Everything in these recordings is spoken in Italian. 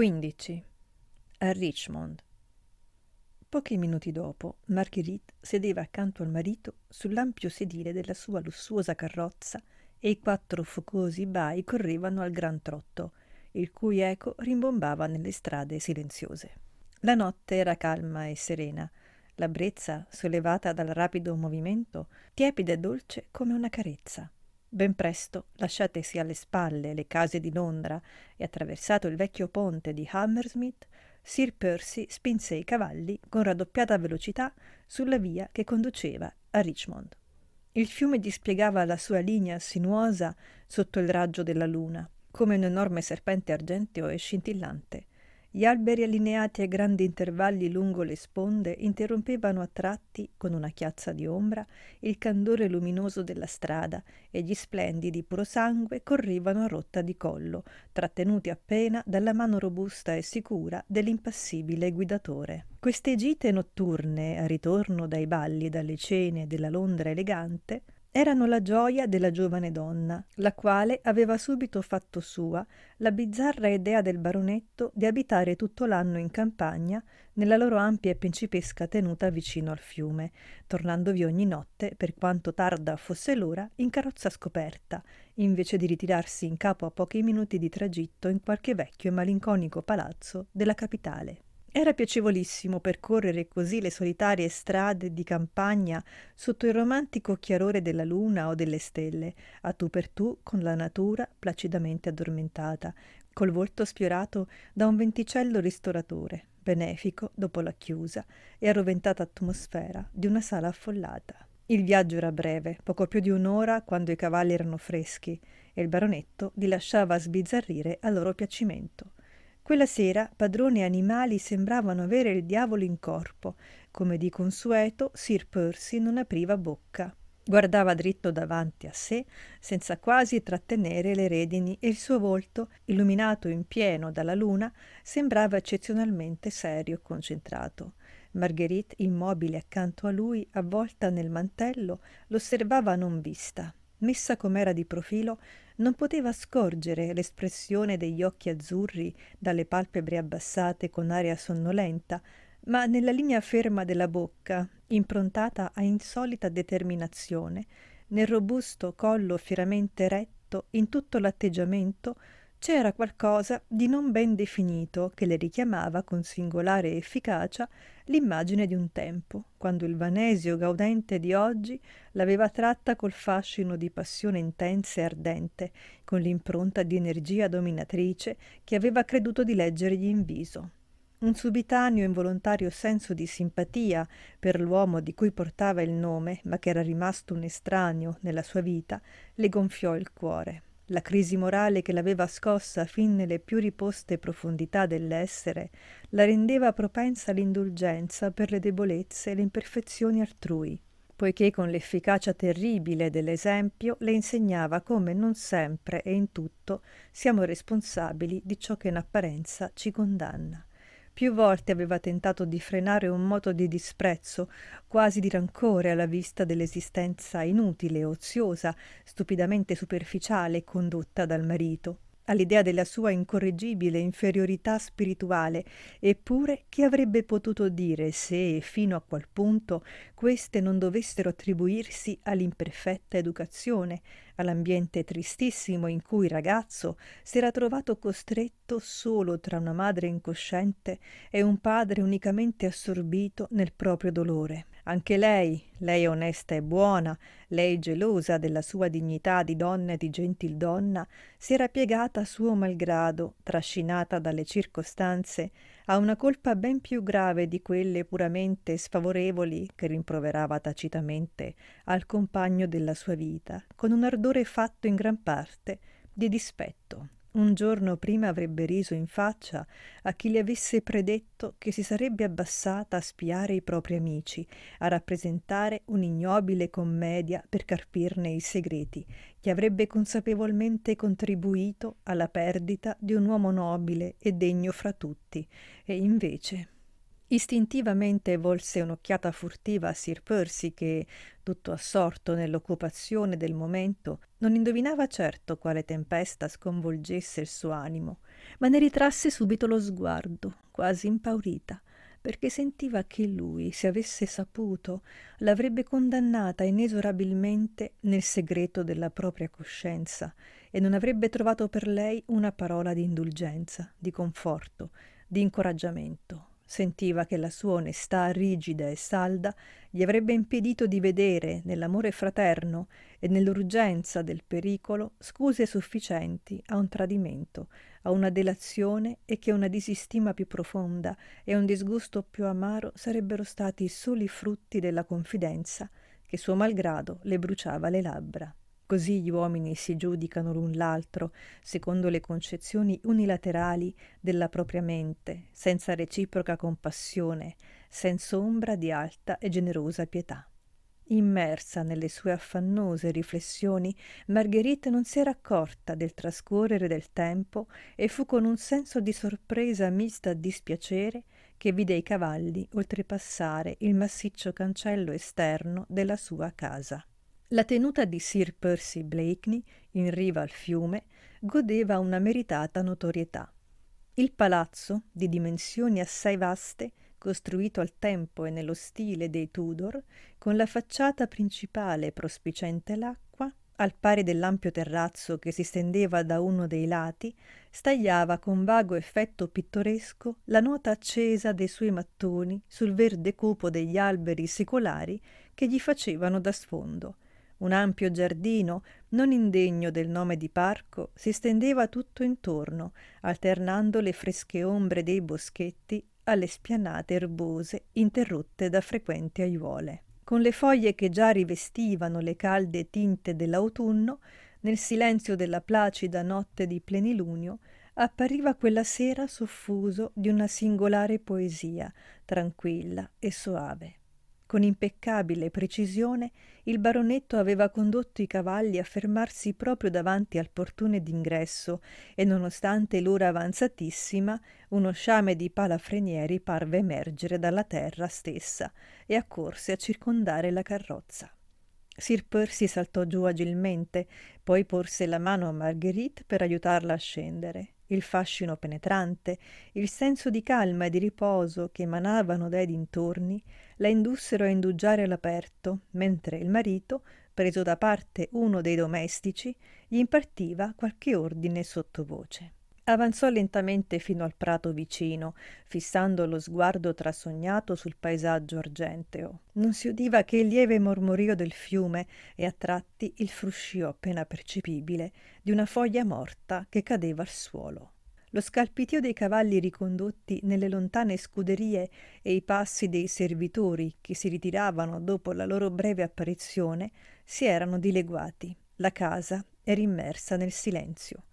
15. A Richmond. Pochi minuti dopo, Marguerite sedeva accanto al marito sull'ampio sedile della sua lussuosa carrozza e i quattro focosi bai correvano al gran trotto, il cui eco rimbombava nelle strade silenziose. La notte era calma e serena, la brezza, sollevata dal rapido movimento, tiepida e dolce come una carezza. Ben presto, lasciatesi alle spalle le case di Londra e attraversato il vecchio ponte di Hammersmith, Sir Percy spinse i cavalli con raddoppiata velocità sulla via che conduceva a Richmond. Il fiume dispiegava la sua linea sinuosa sotto il raggio della luna, come un enorme serpente argenteo e scintillante gli alberi allineati a grandi intervalli lungo le sponde interrompevano a tratti, con una chiazza di ombra, il candore luminoso della strada e gli splendidi purosangue correvano a rotta di collo, trattenuti appena dalla mano robusta e sicura dell'impassibile guidatore. Queste gite notturne, a ritorno dai balli e dalle cene della Londra elegante, erano la gioia della giovane donna, la quale aveva subito fatto sua la bizzarra idea del baronetto di abitare tutto l'anno in campagna nella loro ampia e principesca tenuta vicino al fiume, tornandovi ogni notte, per quanto tarda fosse l'ora, in carrozza scoperta, invece di ritirarsi in capo a pochi minuti di tragitto in qualche vecchio e malinconico palazzo della capitale. Era piacevolissimo percorrere così le solitarie strade di campagna sotto il romantico chiarore della luna o delle stelle, a tu per tu con la natura placidamente addormentata, col volto sfiorato da un venticello ristoratore, benefico dopo la chiusa e arroventata atmosfera di una sala affollata. Il viaggio era breve, poco più di un'ora quando i cavalli erano freschi, e il baronetto li lasciava sbizzarrire a loro piacimento. Quella sera padrone e animali sembravano avere il diavolo in corpo. Come di consueto, Sir Percy non apriva bocca. Guardava dritto davanti a sé, senza quasi trattenere le redini, e il suo volto, illuminato in pieno dalla luna, sembrava eccezionalmente serio e concentrato. Marguerite, immobile accanto a lui, avvolta nel mantello, l'osservava non vista messa com'era di profilo, non poteva scorgere l'espressione degli occhi azzurri dalle palpebre abbassate con aria sonnolenta, ma nella linea ferma della bocca, improntata a insolita determinazione, nel robusto collo fieramente retto, in tutto l'atteggiamento, c'era qualcosa di non ben definito che le richiamava con singolare efficacia l'immagine di un tempo, quando il vanesio gaudente di oggi l'aveva tratta col fascino di passione intensa e ardente, con l'impronta di energia dominatrice che aveva creduto di leggergli in viso. Un subitaneo involontario senso di simpatia per l'uomo di cui portava il nome, ma che era rimasto un estraneo nella sua vita, le gonfiò il cuore la crisi morale che l'aveva scossa fin nelle più riposte profondità dell'essere la rendeva propensa all'indulgenza per le debolezze e le imperfezioni altrui, poiché con l'efficacia terribile dell'esempio le insegnava come non sempre e in tutto siamo responsabili di ciò che in apparenza ci condanna. Più volte aveva tentato di frenare un moto di disprezzo, quasi di rancore alla vista dell'esistenza inutile, oziosa, stupidamente superficiale condotta dal marito, all'idea della sua incorreggibile inferiorità spirituale, eppure che avrebbe potuto dire se, fino a qual punto, queste non dovessero attribuirsi all'imperfetta educazione, all'ambiente tristissimo in cui il ragazzo si era trovato costretto solo tra una madre incosciente e un padre unicamente assorbito nel proprio dolore. Anche lei, lei onesta e buona, lei gelosa della sua dignità di donna e di gentildonna, si era piegata a suo malgrado, trascinata dalle circostanze, ha una colpa ben più grave di quelle puramente sfavorevoli che rimproverava tacitamente al compagno della sua vita, con un ardore fatto in gran parte di dispetto. Un giorno prima avrebbe riso in faccia a chi le avesse predetto che si sarebbe abbassata a spiare i propri amici, a rappresentare un'ignobile commedia per carpirne i segreti, che avrebbe consapevolmente contribuito alla perdita di un uomo nobile e degno fra tutti, e invece Istintivamente volse un'occhiata furtiva a Sir Percy che, tutto assorto nell'occupazione del momento, non indovinava certo quale tempesta sconvolgesse il suo animo, ma ne ritrasse subito lo sguardo, quasi impaurita, perché sentiva che lui, se avesse saputo, l'avrebbe condannata inesorabilmente nel segreto della propria coscienza e non avrebbe trovato per lei una parola di indulgenza, di conforto, di incoraggiamento Sentiva che la sua onestà rigida e salda gli avrebbe impedito di vedere nell'amore fraterno e nell'urgenza del pericolo scuse sufficienti a un tradimento, a una delazione e che una disistima più profonda e un disgusto più amaro sarebbero stati i soli frutti della confidenza che suo malgrado le bruciava le labbra. Così gli uomini si giudicano l'un l'altro, secondo le concezioni unilaterali della propria mente, senza reciproca compassione, senza ombra di alta e generosa pietà. Immersa nelle sue affannose riflessioni, Margherita non si era accorta del trascorrere del tempo e fu con un senso di sorpresa mista a dispiacere che vide i cavalli oltrepassare il massiccio cancello esterno della sua casa. La tenuta di Sir Percy Blakeney in riva al fiume godeva una meritata notorietà. Il palazzo, di dimensioni assai vaste, costruito al tempo e nello stile dei Tudor, con la facciata principale prospicente l'acqua, al pari dell'ampio terrazzo che si stendeva da uno dei lati, stagliava con vago effetto pittoresco la nota accesa dei suoi mattoni sul verde cupo degli alberi secolari che gli facevano da sfondo – un ampio giardino, non indegno del nome di parco, si stendeva tutto intorno, alternando le fresche ombre dei boschetti alle spianate erbose interrotte da frequenti aiuole. Con le foglie che già rivestivano le calde tinte dell'autunno, nel silenzio della placida notte di plenilunio, appariva quella sera soffuso di una singolare poesia, tranquilla e soave. Con impeccabile precisione il baronetto aveva condotto i cavalli a fermarsi proprio davanti al portone d'ingresso e nonostante l'ora avanzatissima uno sciame di palafrenieri parve emergere dalla terra stessa e accorse a circondare la carrozza. Sir Percy saltò giù agilmente, poi porse la mano a Marguerite per aiutarla a scendere. Il fascino penetrante, il senso di calma e di riposo che emanavano dai dintorni la indussero a indugiare all'aperto, mentre il marito, preso da parte uno dei domestici, gli impartiva qualche ordine sottovoce. Avanzò lentamente fino al prato vicino, fissando lo sguardo trasognato sul paesaggio argenteo. Non si udiva che il lieve mormorio del fiume e a tratti il fruscio appena percepibile di una foglia morta che cadeva al suolo lo scalpitio dei cavalli ricondotti nelle lontane scuderie e i passi dei servitori che si ritiravano dopo la loro breve apparizione si erano dileguati. La casa era immersa nel silenzio,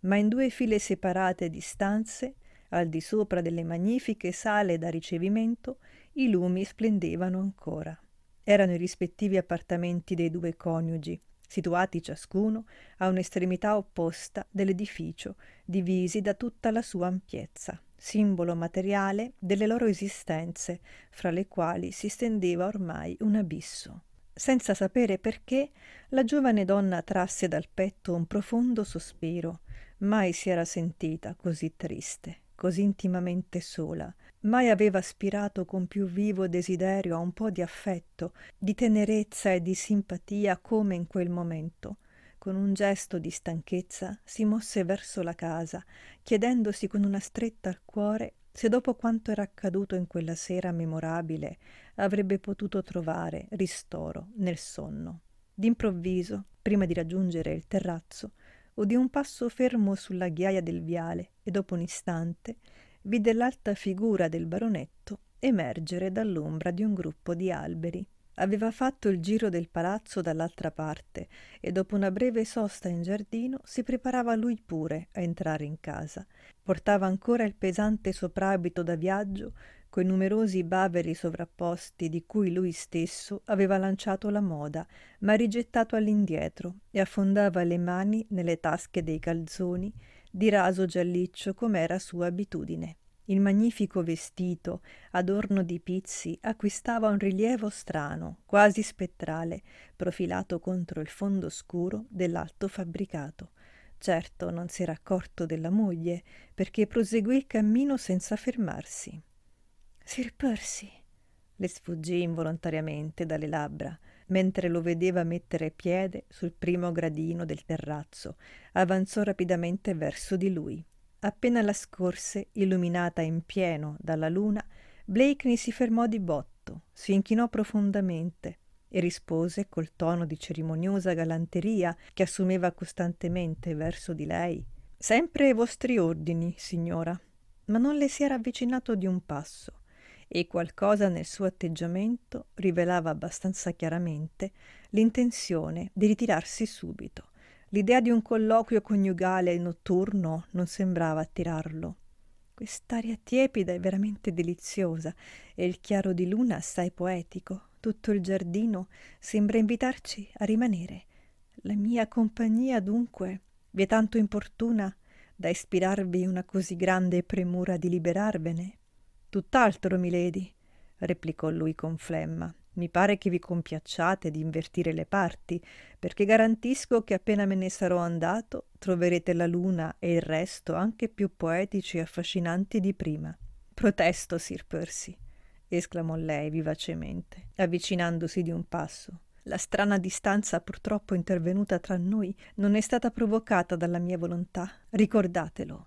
ma in due file separate di stanze, al di sopra delle magnifiche sale da ricevimento, i lumi splendevano ancora. Erano i rispettivi appartamenti dei due coniugi, situati ciascuno a un'estremità opposta dell'edificio, divisi da tutta la sua ampiezza, simbolo materiale delle loro esistenze, fra le quali si stendeva ormai un abisso. Senza sapere perché, la giovane donna trasse dal petto un profondo sospiro. Mai si era sentita così triste, così intimamente sola, mai aveva aspirato con più vivo desiderio a un po di affetto, di tenerezza e di simpatia come in quel momento. Con un gesto di stanchezza si mosse verso la casa, chiedendosi con una stretta al cuore se dopo quanto era accaduto in quella sera memorabile avrebbe potuto trovare ristoro nel sonno. D'improvviso, prima di raggiungere il terrazzo, udì un passo fermo sulla ghiaia del viale e dopo un istante vide l'alta figura del baronetto emergere dall'ombra di un gruppo di alberi. Aveva fatto il giro del palazzo dall'altra parte e dopo una breve sosta in giardino si preparava lui pure a entrare in casa. Portava ancora il pesante soprabito da viaggio coi numerosi baveri sovrapposti di cui lui stesso aveva lanciato la moda, ma rigettato all'indietro e affondava le mani nelle tasche dei calzoni di raso gialliccio com'era sua abitudine. Il magnifico vestito, adorno di pizzi, acquistava un rilievo strano, quasi spettrale, profilato contro il fondo scuro dell'alto fabbricato. Certo non si era accorto della moglie, perché proseguì il cammino senza fermarsi. Sir Percy! le sfuggì involontariamente dalle labbra mentre lo vedeva mettere piede sul primo gradino del terrazzo, avanzò rapidamente verso di lui. Appena la scorse, illuminata in pieno dalla luna, Blakeney si fermò di botto, si inchinò profondamente e rispose col tono di cerimoniosa galanteria che assumeva costantemente verso di lei. Sempre ai vostri ordini, signora. Ma non le si era avvicinato di un passo e qualcosa nel suo atteggiamento rivelava abbastanza chiaramente l'intenzione di ritirarsi subito. L'idea di un colloquio coniugale notturno non sembrava attirarlo. Quest'aria tiepida è veramente deliziosa e il chiaro di luna assai poetico. Tutto il giardino sembra invitarci a rimanere. La mia compagnia, dunque, vi è tanto importuna da ispirarvi una così grande premura di liberarvene? Tutt'altro, milady, replicò lui con flemma. Mi pare che vi compiacciate di invertire le parti, perché garantisco che appena me ne sarò andato troverete la luna e il resto anche più poetici e affascinanti di prima. Protesto, Sir Percy, esclamò lei vivacemente, avvicinandosi di un passo. La strana distanza purtroppo intervenuta tra noi non è stata provocata dalla mia volontà. Ricordatelo.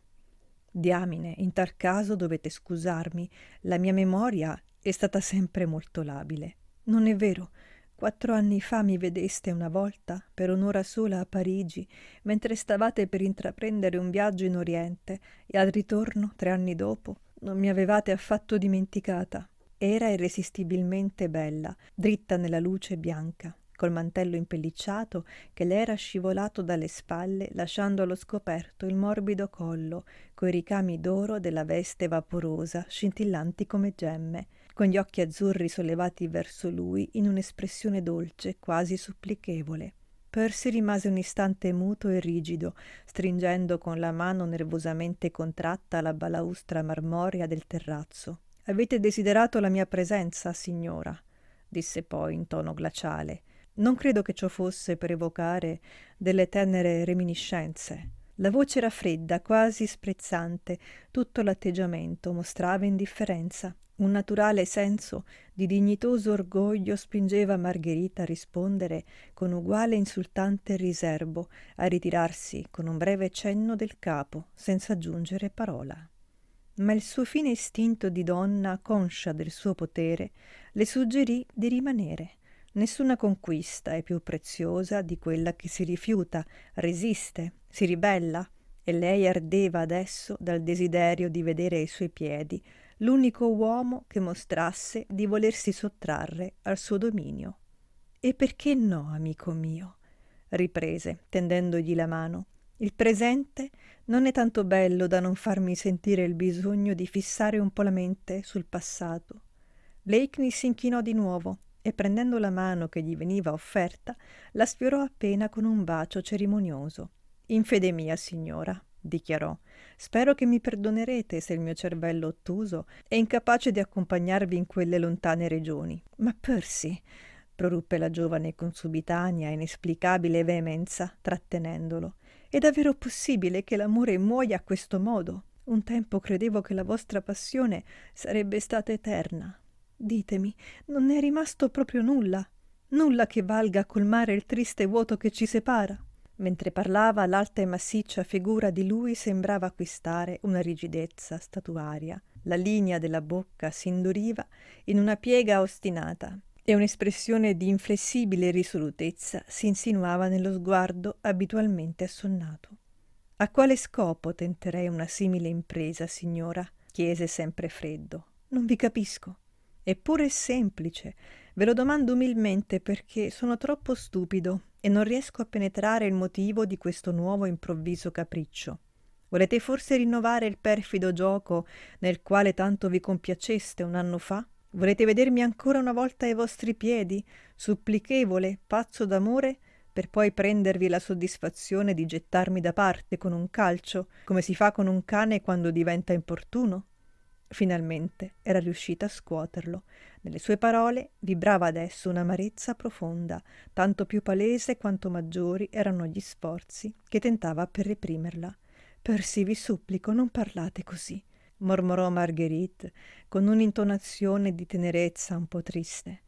Diamine, in tal caso dovete scusarmi, la mia memoria è stata sempre molto labile. Non è vero? Quattro anni fa mi vedeste una volta, per un'ora sola a Parigi, mentre stavate per intraprendere un viaggio in Oriente, e al ritorno, tre anni dopo, non mi avevate affatto dimenticata. Era irresistibilmente bella, dritta nella luce bianca, col mantello impellicciato che le era scivolato dalle spalle lasciando allo scoperto il morbido collo coi ricami d'oro della veste vaporosa scintillanti come gemme con gli occhi azzurri sollevati verso lui in un'espressione dolce quasi supplichevole Percy rimase un istante muto e rigido, stringendo con la mano nervosamente contratta la balaustra marmorea del terrazzo. Avete desiderato la mia presenza, signora, disse poi in tono glaciale. Non credo che ciò fosse per evocare delle tenere reminiscenze. La voce era fredda, quasi sprezzante, tutto l'atteggiamento mostrava indifferenza. Un naturale senso di dignitoso orgoglio spingeva Margherita a rispondere con uguale insultante riserbo, a ritirarsi con un breve cenno del capo, senza aggiungere parola. Ma il suo fine istinto di donna, conscia del suo potere, le suggerì di rimanere. Nessuna conquista è più preziosa di quella che si rifiuta, resiste, si ribella, e lei ardeva adesso dal desiderio di vedere ai suoi piedi l'unico uomo che mostrasse di volersi sottrarre al suo dominio. E perché no, amico mio? riprese, tendendogli la mano. Il presente non è tanto bello da non farmi sentire il bisogno di fissare un po' la mente sul passato. si inchinò di nuovo e prendendo la mano che gli veniva offerta, la sfiorò appena con un bacio cerimonioso. In fede mia, signora, dichiarò, spero che mi perdonerete se il mio cervello ottuso è incapace di accompagnarvi in quelle lontane regioni. Ma Percy, proruppe la giovane con subitanea inesplicabile veemenza, trattenendolo. È davvero possibile che l'amore muoia a questo modo? Un tempo credevo che la vostra passione sarebbe stata eterna. Ditemi, non è rimasto proprio nulla, nulla che valga a colmare il triste vuoto che ci separa. Mentre parlava, l'alta e massiccia figura di lui sembrava acquistare una rigidezza statuaria. La linea della bocca s'induriva in una piega ostinata e un'espressione di inflessibile risolutezza si insinuava nello sguardo abitualmente assonnato. A quale scopo tenterei una simile impresa, signora? chiese sempre freddo. Non vi capisco. Eppure è semplice. Ve lo domando umilmente perché sono troppo stupido e non riesco a penetrare il motivo di questo nuovo improvviso capriccio. Volete forse rinnovare il perfido gioco nel quale tanto vi compiaceste un anno fa? Volete vedermi ancora una volta ai vostri piedi, supplichevole, pazzo d'amore, per poi prendervi la soddisfazione di gettarmi da parte con un calcio, come si fa con un cane quando diventa importuno? Finalmente era riuscita a scuoterlo. Nelle sue parole vibrava adesso un'amarezza profonda, tanto più palese quanto maggiori erano gli sforzi che tentava per reprimerla. Persi, vi supplico, non parlate così, mormorò Marguerite con un'intonazione di tenerezza un po' triste.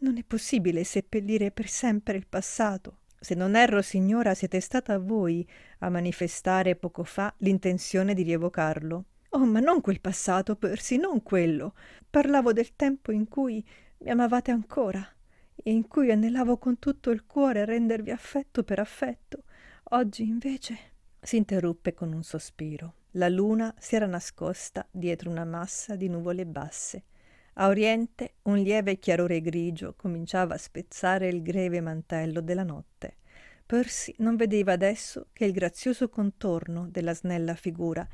Non è possibile seppellire per sempre il passato. Se non erro, signora, siete stata voi a manifestare poco fa l'intenzione di rievocarlo. Oh, ma non quel passato, Percy, non quello. Parlavo del tempo in cui mi amavate ancora e in cui anelavo con tutto il cuore a rendervi affetto per affetto. Oggi invece. Si interruppe con un sospiro. La luna si era nascosta dietro una massa di nuvole basse. A oriente un lieve chiarore grigio cominciava a spezzare il greve mantello della notte. Percy non vedeva adesso che il grazioso contorno della snella figura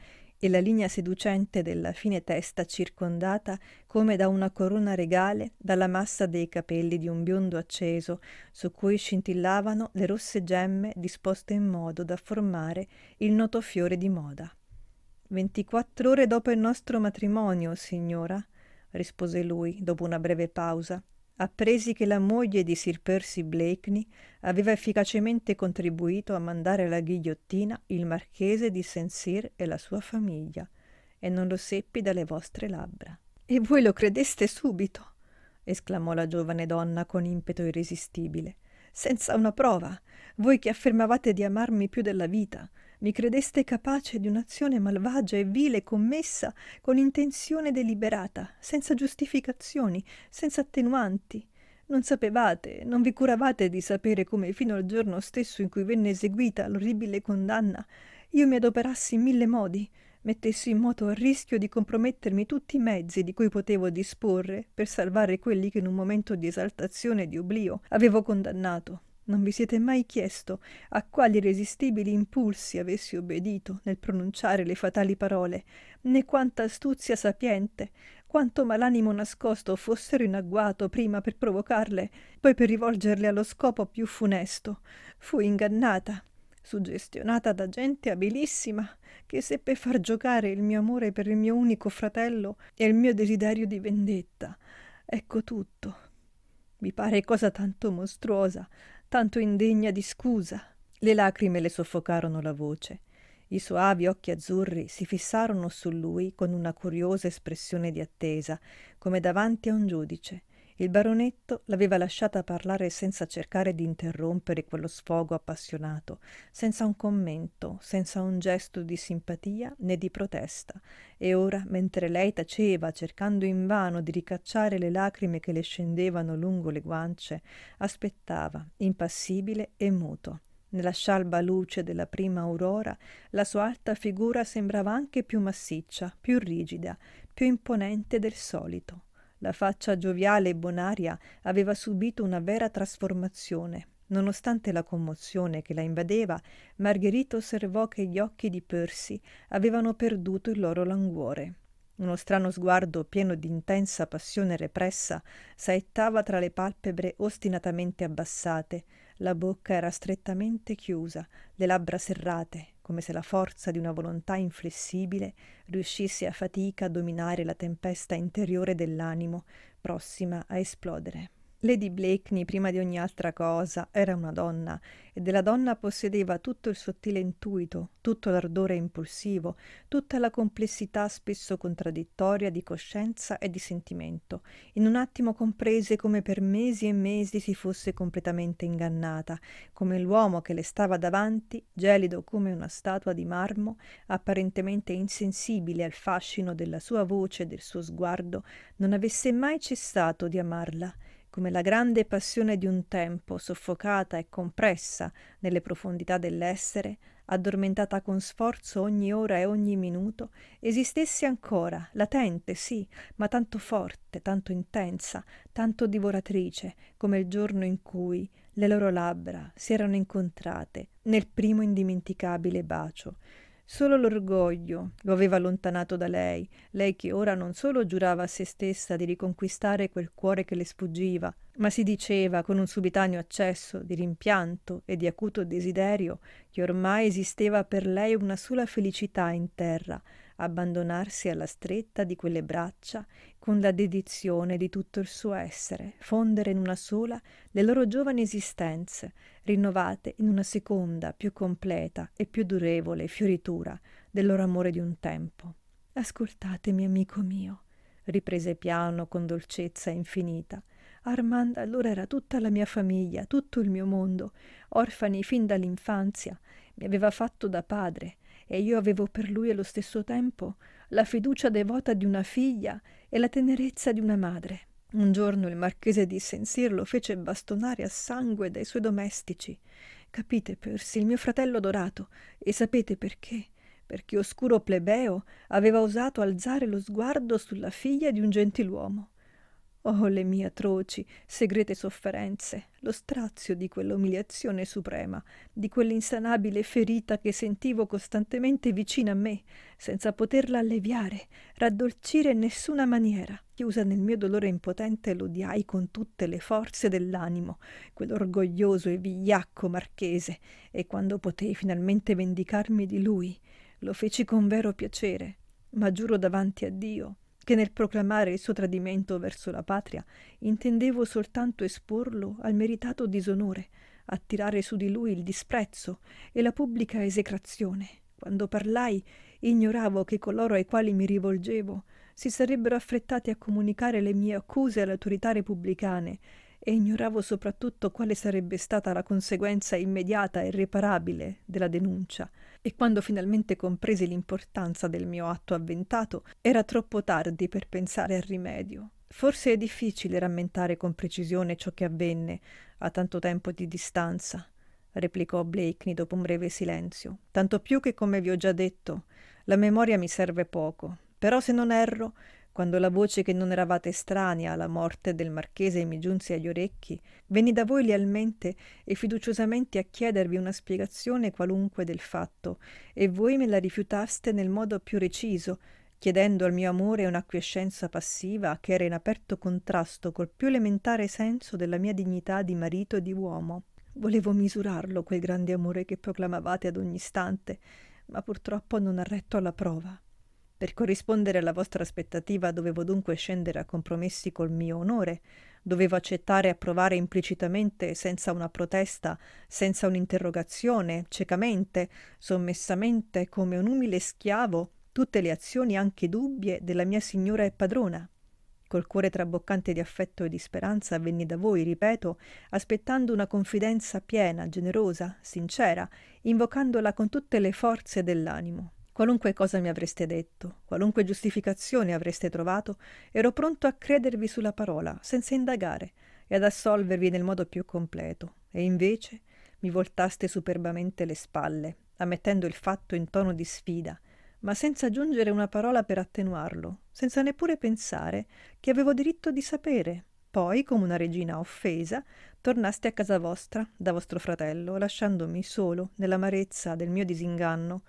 e la linea seducente della fine testa circondata come da una corona regale dalla massa dei capelli di un biondo acceso su cui scintillavano le rosse gemme disposte in modo da formare il noto fiore di moda. Ventiquattro ore dopo il nostro matrimonio, signora, rispose lui dopo una breve pausa, appresi che la moglie di Sir Percy Blakeney aveva efficacemente contribuito a mandare alla ghigliottina il marchese di saint Cyr e la sua famiglia, e non lo seppi dalle vostre labbra. E voi lo credeste subito? esclamò la giovane donna con impeto irresistibile. Senza una prova, voi che affermavate di amarmi più della vita, mi credeste capace di un'azione malvagia e vile commessa con intenzione deliberata, senza giustificazioni, senza attenuanti. Non sapevate, non vi curavate di sapere come fino al giorno stesso in cui venne eseguita l'orribile condanna, io mi adoperassi in mille modi, mettessi in moto a rischio di compromettermi tutti i mezzi di cui potevo disporre per salvare quelli che in un momento di esaltazione e di oblio avevo condannato. Non vi siete mai chiesto a quali irresistibili impulsi avessi obbedito nel pronunciare le fatali parole, né quanta astuzia sapiente, quanto malanimo nascosto fossero in agguato prima per provocarle, poi per rivolgerle allo scopo più funesto. Fu ingannata, suggestionata da gente abilissima, che seppe far giocare il mio amore per il mio unico fratello e il mio desiderio di vendetta. Ecco tutto. Mi pare cosa tanto mostruosa tanto indegna di scusa. Le lacrime le soffocarono la voce. I soavi occhi azzurri si fissarono su lui con una curiosa espressione di attesa, come davanti a un giudice. Il baronetto l'aveva lasciata parlare senza cercare di interrompere quello sfogo appassionato, senza un commento, senza un gesto di simpatia né di protesta, e ora, mentre lei taceva, cercando invano di ricacciare le lacrime che le scendevano lungo le guance, aspettava, impassibile e muto. Nella scialba luce della prima aurora, la sua alta figura sembrava anche più massiccia, più rigida, più imponente del solito. La faccia gioviale e bonaria aveva subito una vera trasformazione. Nonostante la commozione che la invadeva, Margherita osservò che gli occhi di Percy avevano perduto il loro languore. Uno strano sguardo pieno di intensa passione repressa saettava tra le palpebre ostinatamente abbassate, la bocca era strettamente chiusa, le labbra serrate, come se la forza di una volontà inflessibile riuscisse a fatica a dominare la tempesta interiore dell'animo prossima a esplodere. Lady Blakeney, prima di ogni altra cosa, era una donna, e della donna possedeva tutto il sottile intuito, tutto l'ardore impulsivo, tutta la complessità spesso contraddittoria di coscienza e di sentimento. In un attimo comprese come per mesi e mesi si fosse completamente ingannata, come l'uomo che le stava davanti, gelido come una statua di marmo, apparentemente insensibile al fascino della sua voce e del suo sguardo, non avesse mai cessato di amarla come la grande passione di un tempo, soffocata e compressa nelle profondità dell'essere, addormentata con sforzo ogni ora e ogni minuto, esistesse ancora, latente, sì, ma tanto forte, tanto intensa, tanto divoratrice, come il giorno in cui le loro labbra si erano incontrate nel primo indimenticabile bacio, Solo l'orgoglio lo aveva allontanato da lei, lei che ora non solo giurava a se stessa di riconquistare quel cuore che le sfuggiva, ma si diceva con un subitaneo accesso di rimpianto e di acuto desiderio che ormai esisteva per lei una sola felicità in terra, abbandonarsi alla stretta di quelle braccia con la dedizione di tutto il suo essere, fondere in una sola le loro giovani esistenze, rinnovate in una seconda, più completa e più durevole fioritura del loro amore di un tempo. Ascoltatemi, amico mio, riprese piano con dolcezza infinita. Armand allora era tutta la mia famiglia, tutto il mio mondo, orfani fin dall'infanzia, mi aveva fatto da padre, e io avevo per lui allo stesso tempo la fiducia devota di una figlia e la tenerezza di una madre. Un giorno il marchese di Sensir lo fece bastonare a sangue dai suoi domestici. Capite, Percy, il mio fratello adorato, e sapete perché? Perché oscuro plebeo aveva osato alzare lo sguardo sulla figlia di un gentiluomo. Oh, le mie atroci, segrete sofferenze, lo strazio di quell'umiliazione suprema, di quell'insanabile ferita che sentivo costantemente vicina a me, senza poterla alleviare, raddolcire in nessuna maniera. Chiusa nel mio dolore impotente, l'odiai con tutte le forze dell'animo, quell'orgoglioso e vigliacco marchese, e quando potei finalmente vendicarmi di lui, lo feci con vero piacere, ma giuro davanti a Dio che nel proclamare il suo tradimento verso la patria intendevo soltanto esporlo al meritato disonore, attirare su di lui il disprezzo e la pubblica esecrazione. Quando parlai, ignoravo che coloro ai quali mi rivolgevo si sarebbero affrettati a comunicare le mie accuse alle autorità repubblicane e ignoravo soprattutto quale sarebbe stata la conseguenza immediata e irreparabile della denuncia, e quando finalmente compresi l'importanza del mio atto avventato, era troppo tardi per pensare al rimedio. Forse è difficile rammentare con precisione ciò che avvenne a tanto tempo di distanza, replicò Blakeney dopo un breve silenzio, tanto più che, come vi ho già detto, la memoria mi serve poco. Però se non erro, quando la voce che non eravate estranea alla morte del marchese mi giunse agli orecchi, venni da voi lealmente e fiduciosamente a chiedervi una spiegazione qualunque del fatto, e voi me la rifiutaste nel modo più reciso, chiedendo al mio amore un'acquiescenza passiva che era in aperto contrasto col più elementare senso della mia dignità di marito e di uomo. Volevo misurarlo quel grande amore che proclamavate ad ogni istante, ma purtroppo non ha retto alla prova. Per corrispondere alla vostra aspettativa dovevo dunque scendere a compromessi col mio onore, dovevo accettare e approvare implicitamente, senza una protesta, senza un'interrogazione, ciecamente, sommessamente, come un umile schiavo, tutte le azioni anche dubbie della mia signora e padrona. Col cuore traboccante di affetto e di speranza venni da voi, ripeto, aspettando una confidenza piena, generosa, sincera, invocandola con tutte le forze dell'animo. Qualunque cosa mi avreste detto, qualunque giustificazione avreste trovato, ero pronto a credervi sulla parola, senza indagare, e ad assolvervi nel modo più completo. E invece mi voltaste superbamente le spalle, ammettendo il fatto in tono di sfida, ma senza aggiungere una parola per attenuarlo, senza neppure pensare che avevo diritto di sapere. Poi, come una regina offesa, tornaste a casa vostra, da vostro fratello, lasciandomi solo, nell'amarezza del mio disinganno,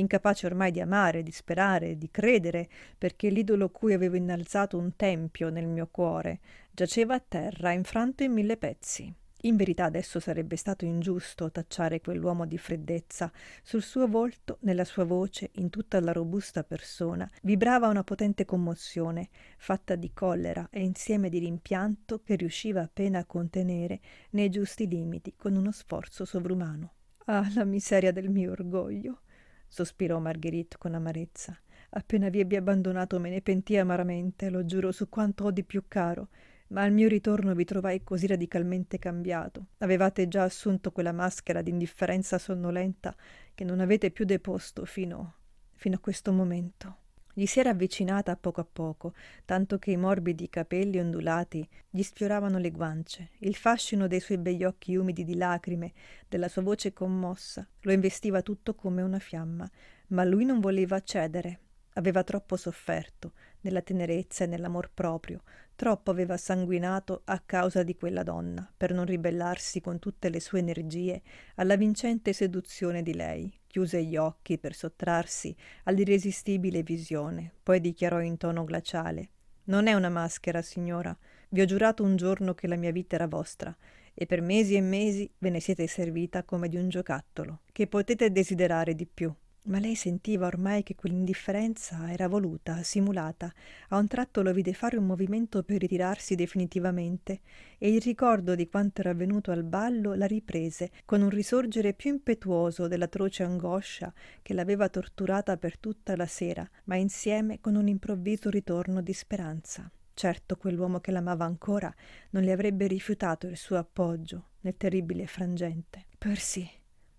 incapace ormai di amare, di sperare, di credere, perché l'idolo cui avevo innalzato un tempio nel mio cuore giaceva a terra, infranto in mille pezzi. In verità adesso sarebbe stato ingiusto tacciare quell'uomo di freddezza. Sul suo volto, nella sua voce, in tutta la robusta persona, vibrava una potente commozione, fatta di collera e insieme di rimpianto che riusciva appena a contenere nei giusti limiti con uno sforzo sovrumano. Ah, la miseria del mio orgoglio! sospirò Marguerite con amarezza. Appena vi ebbi abbandonato me ne pentì amaramente, lo giuro, su quanto ho di più caro, ma al mio ritorno vi trovai così radicalmente cambiato. Avevate già assunto quella maschera d'indifferenza sonnolenta che non avete più deposto fino, fino a questo momento. Gli si era avvicinata a poco a poco, tanto che i morbidi capelli ondulati gli sfioravano le guance, il fascino dei suoi begli occhi umidi di lacrime, della sua voce commossa, lo investiva tutto come una fiamma, ma lui non voleva cedere, aveva troppo sofferto, nella tenerezza e nell'amor proprio, troppo aveva sanguinato a causa di quella donna, per non ribellarsi con tutte le sue energie alla vincente seduzione di lei, chiuse gli occhi per sottrarsi all'irresistibile visione, poi dichiarò in tono glaciale Non è una maschera, signora. Vi ho giurato un giorno che la mia vita era vostra, e per mesi e mesi ve ne siete servita come di un giocattolo. Che potete desiderare di più? ma lei sentiva ormai che quell'indifferenza era voluta, simulata. A un tratto lo vide fare un movimento per ritirarsi definitivamente, e il ricordo di quanto era avvenuto al ballo la riprese, con un risorgere più impetuoso dell'atroce angoscia che l'aveva torturata per tutta la sera, ma insieme con un improvviso ritorno di speranza. Certo quell'uomo che l'amava ancora non le avrebbe rifiutato il suo appoggio nel terribile frangente. Percy,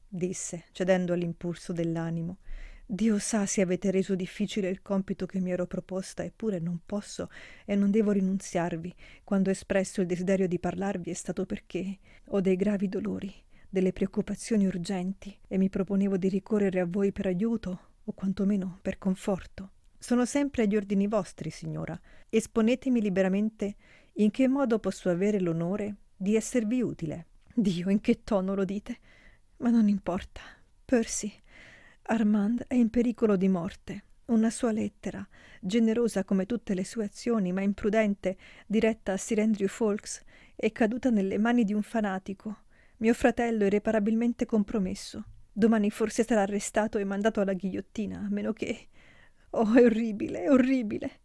disse, cedendo all'impulso dell'animo. Dio sa se avete reso difficile il compito che mi ero proposta, eppure non posso e non devo rinunziarvi. Quando ho espresso il desiderio di parlarvi è stato perché ho dei gravi dolori, delle preoccupazioni urgenti, e mi proponevo di ricorrere a voi per aiuto, o quantomeno per conforto. Sono sempre agli ordini vostri, signora. Esponetemi liberamente in che modo posso avere l'onore di esservi utile. Dio, in che tono lo dite? Ma non importa. Percy. Armand è in pericolo di morte. Una sua lettera, generosa come tutte le sue azioni, ma imprudente, diretta a Sir Andrew Fawkes, è caduta nelle mani di un fanatico. Mio fratello è irreparabilmente compromesso. Domani forse sarà arrestato e mandato alla ghigliottina, a meno che. Oh, è orribile, è orribile.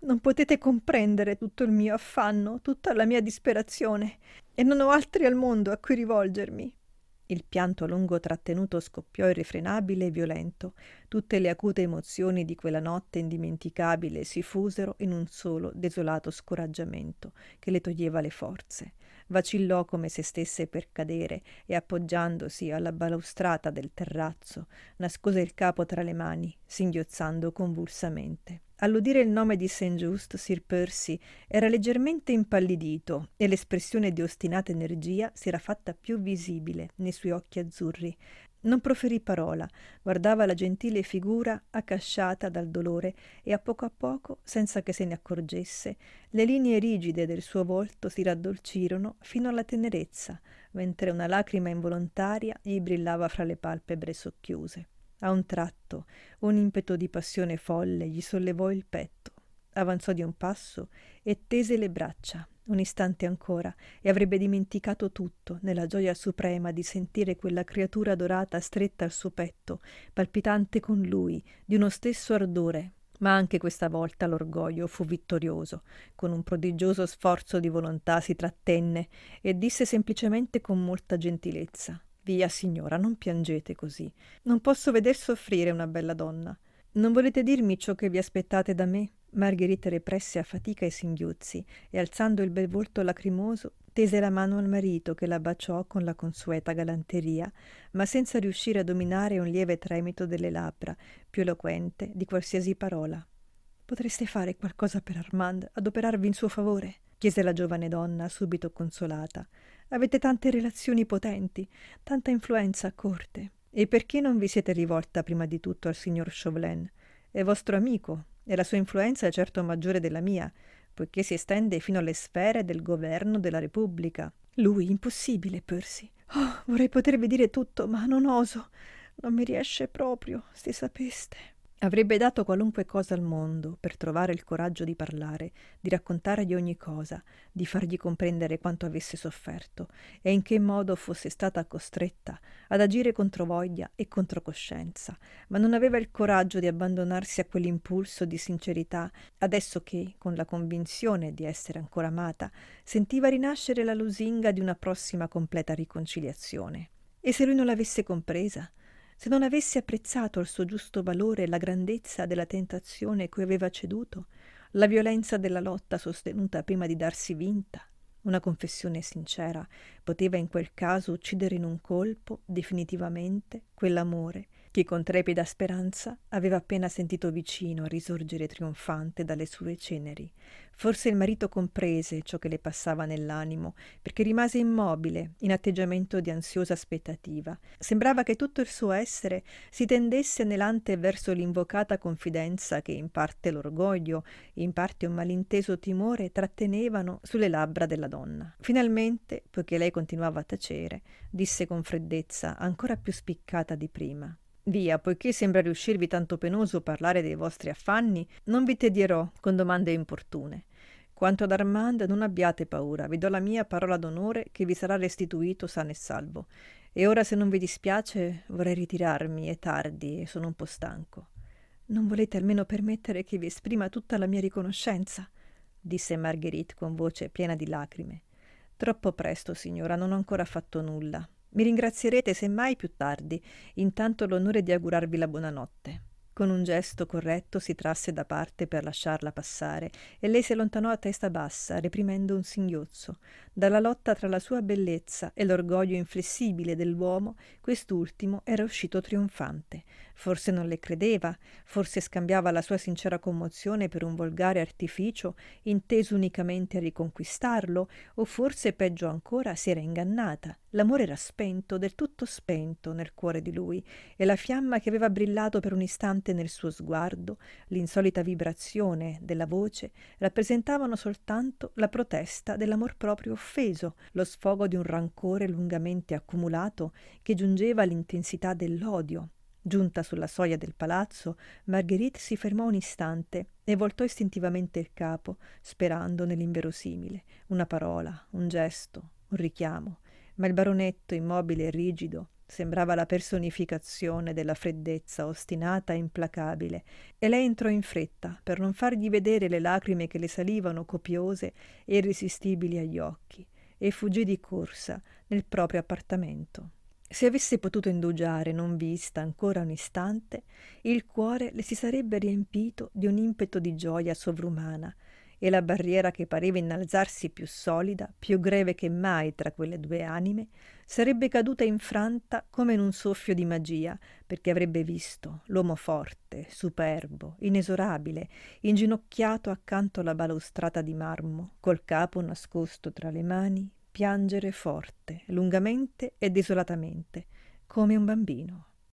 Non potete comprendere tutto il mio affanno, tutta la mia disperazione, e non ho altri al mondo a cui rivolgermi. Il pianto a lungo trattenuto scoppiò irrefrenabile e violento. Tutte le acute emozioni di quella notte indimenticabile si fusero in un solo desolato scoraggiamento che le toglieva le forze vacillò come se stesse per cadere e appoggiandosi alla balaustrata del terrazzo nascose il capo tra le mani, singhiozzando convulsamente. All'udire il nome di Saint Just, Sir Percy era leggermente impallidito e l'espressione di ostinata energia si era fatta più visibile nei suoi occhi azzurri, non proferì parola, guardava la gentile figura accasciata dal dolore e a poco a poco, senza che se ne accorgesse, le linee rigide del suo volto si raddolcirono fino alla tenerezza, mentre una lacrima involontaria gli brillava fra le palpebre socchiuse. A un tratto, un impeto di passione folle gli sollevò il petto, avanzò di un passo e tese le braccia, un istante ancora, e avrebbe dimenticato tutto nella gioia suprema di sentire quella creatura dorata stretta al suo petto, palpitante con lui, di uno stesso ardore. Ma anche questa volta l'orgoglio fu vittorioso. Con un prodigioso sforzo di volontà si trattenne e disse semplicemente con molta gentilezza Via, signora, non piangete così. Non posso veder soffrire una bella donna. Non volete dirmi ciò che vi aspettate da me? Margherita represse a fatica i singhiozzi e, alzando il bel volto lacrimoso, tese la mano al marito che la baciò con la consueta galanteria, ma senza riuscire a dominare un lieve tremito delle labbra, più eloquente di qualsiasi parola. Potreste fare qualcosa per Armand, adoperarvi in suo favore? chiese la giovane donna, subito consolata. Avete tante relazioni potenti, tanta influenza a corte. E perché non vi siete rivolta prima di tutto al signor Chauvelin? È vostro amico, e la sua influenza è certo maggiore della mia, poiché si estende fino alle sfere del governo della Repubblica. Lui, impossibile, Percy. Oh, vorrei potervi dire tutto, ma non oso. Non mi riesce proprio, se sapeste. Avrebbe dato qualunque cosa al mondo per trovare il coraggio di parlare, di raccontargli ogni cosa, di fargli comprendere quanto avesse sofferto e in che modo fosse stata costretta ad agire contro voglia e contro coscienza, ma non aveva il coraggio di abbandonarsi a quell'impulso di sincerità, adesso che, con la convinzione di essere ancora amata, sentiva rinascere la lusinga di una prossima completa riconciliazione. E se lui non l'avesse compresa? Se non avesse apprezzato al suo giusto valore la grandezza della tentazione cui aveva ceduto, la violenza della lotta sostenuta prima di darsi vinta, una confessione sincera poteva in quel caso uccidere in un colpo definitivamente quell'amore che con trepida speranza aveva appena sentito vicino risorgere trionfante dalle sue ceneri. Forse il marito comprese ciò che le passava nell'animo, perché rimase immobile, in atteggiamento di ansiosa aspettativa. Sembrava che tutto il suo essere si tendesse anelante verso l'invocata confidenza che in parte l'orgoglio in parte un malinteso timore trattenevano sulle labbra della donna. Finalmente, poiché lei continuava a tacere, disse con freddezza ancora più spiccata di prima. Via, poiché sembra riuscirvi tanto penoso parlare dei vostri affanni, non vi tedierò con domande importune. Quanto ad Armand, non abbiate paura, vi do la mia parola d'onore che vi sarà restituito sano e salvo. E ora, se non vi dispiace, vorrei ritirarmi, è tardi e sono un po' stanco. Non volete almeno permettere che vi esprima tutta la mia riconoscenza? disse Marguerite con voce piena di lacrime. Troppo presto, signora, non ho ancora fatto nulla. Mi ringrazierete semmai più tardi, intanto l'onore di augurarvi la buonanotte. Con un gesto corretto si trasse da parte per lasciarla passare e lei si allontanò a testa bassa, reprimendo un singhiozzo. Dalla lotta tra la sua bellezza e l'orgoglio inflessibile dell'uomo, quest'ultimo era uscito trionfante. Forse non le credeva, forse scambiava la sua sincera commozione per un volgare artificio inteso unicamente a riconquistarlo, o forse peggio ancora si era ingannata. L'amore era spento, del tutto spento nel cuore di lui, e la fiamma che aveva brillato per un istante presente nel suo sguardo, l'insolita vibrazione della voce, rappresentavano soltanto la protesta dell'amor proprio offeso, lo sfogo di un rancore lungamente accumulato che giungeva all'intensità dell'odio. Giunta sulla soglia del palazzo, Marguerite si fermò un istante e voltò istintivamente il capo, sperando nell'inverosimile, una parola, un gesto, un richiamo, ma il baronetto, immobile e rigido, Sembrava la personificazione della freddezza ostinata e implacabile, e lei entrò in fretta per non fargli vedere le lacrime che le salivano copiose e irresistibili agli occhi, e fuggì di corsa nel proprio appartamento. Se avesse potuto indugiare, non vista ancora un istante, il cuore le si sarebbe riempito di un impeto di gioia sovrumana, e la barriera che pareva innalzarsi più solida, più greve che mai tra quelle due anime, sarebbe caduta infranta come in un soffio di magia, perché avrebbe visto l'uomo forte, superbo, inesorabile, inginocchiato accanto alla balaustrata di marmo, col capo nascosto tra le mani, piangere forte, lungamente e desolatamente, come un bambino.